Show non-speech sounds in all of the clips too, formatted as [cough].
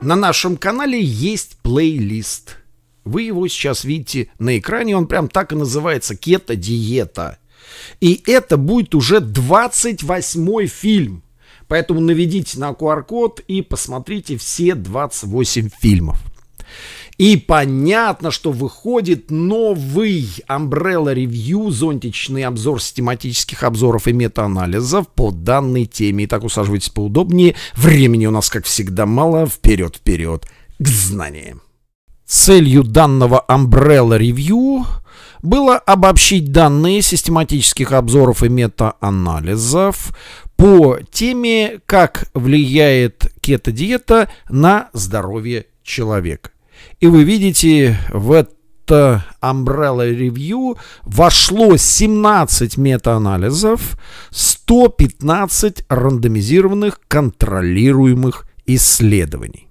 На нашем канале есть плейлист. Вы его сейчас видите на экране, он прям так и называется «Кето-диета». И это будет уже 28 фильм. Поэтому наведите на QR-код и посмотрите все 28 фильмов. И понятно, что выходит новый Umbrella Review, зонтичный обзор систематических обзоров и метаанализов по данной теме. Итак, усаживайтесь поудобнее. Времени у нас, как всегда, мало. Вперед-вперед к знаниям. Целью данного Umbrella Review было обобщить данные систематических обзоров и метаанализов по теме, как влияет кето-диета на здоровье человека. И вы видите, в это Umbrella Review вошло 17 метаанализов, 115 рандомизированных контролируемых исследований.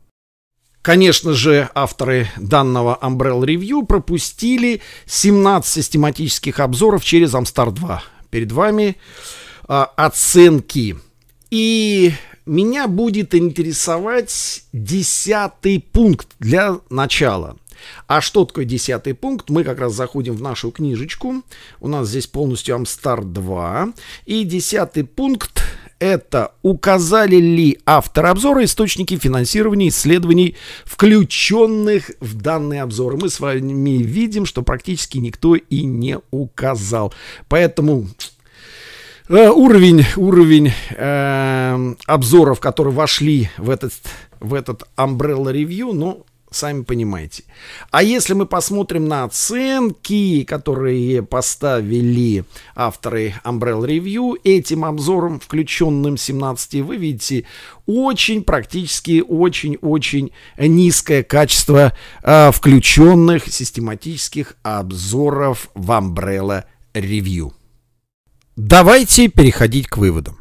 Конечно же, авторы данного Umbrella Review пропустили 17 систематических обзоров через Amstar 2. Перед вами а, оценки. И меня будет интересовать десятый пункт для начала. А что такое десятый пункт? Мы как раз заходим в нашу книжечку. У нас здесь полностью Амстар 2. И десятый пункт это указали ли автор обзора источники финансирования исследований, включенных в данный обзор. Мы с вами видим, что практически никто и не указал. Поэтому Э, уровень, уровень э, обзоров, которые вошли в этот, в этот Umbrella Review, ну, сами понимаете. А если мы посмотрим на оценки, которые поставили авторы Umbrella Review, этим обзором, включенным 17, вы видите очень, практически очень-очень низкое качество э, включенных систематических обзоров в Umbrella Review. Давайте переходить к выводам.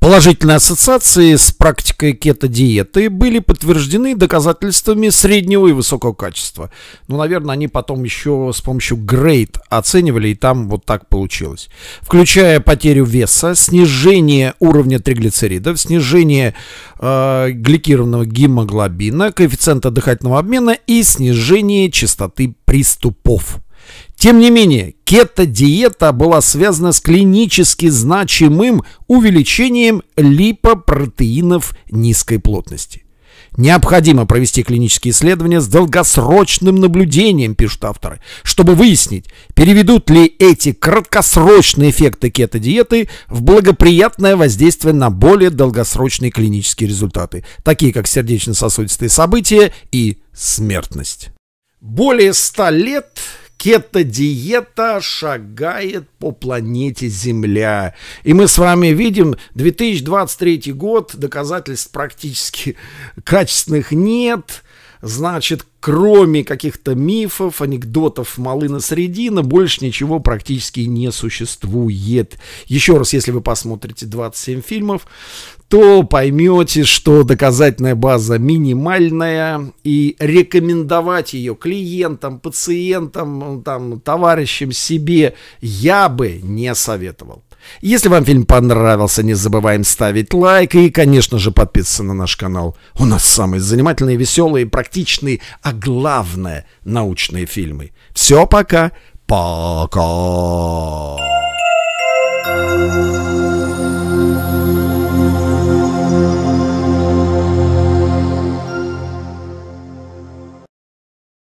Положительные ассоциации с практикой кето-диеты были подтверждены доказательствами среднего и высокого качества. Ну, наверное, они потом еще с помощью грейд оценивали, и там вот так получилось. Включая потерю веса, снижение уровня триглицеридов, снижение э, гликированного гемоглобина, коэффициента дыхательного обмена и снижение частоты приступов. Тем не менее, кето-диета была связана с клинически значимым увеличением липопротеинов низкой плотности. Необходимо провести клинические исследования с долгосрочным наблюдением, пишут авторы, чтобы выяснить, переведут ли эти краткосрочные эффекты кето-диеты в благоприятное воздействие на более долгосрочные клинические результаты, такие как сердечно-сосудистые события и смертность. Более 100 лет Кето-диета шагает по планете Земля. И мы с вами видим 2023 год, доказательств практически [laughs] качественных нет. Значит, кроме каких-то мифов, анекдотов Малына Средина, больше ничего практически не существует. Еще раз, если вы посмотрите 27 фильмов, то поймете, что доказательная база минимальная, и рекомендовать ее клиентам, пациентам, там, товарищам, себе я бы не советовал. Если вам фильм понравился, не забываем ставить лайк и, конечно же, подписаться на наш канал. У нас самые занимательные, веселые, практичные, а главное, научные фильмы. Все, пока. Пока.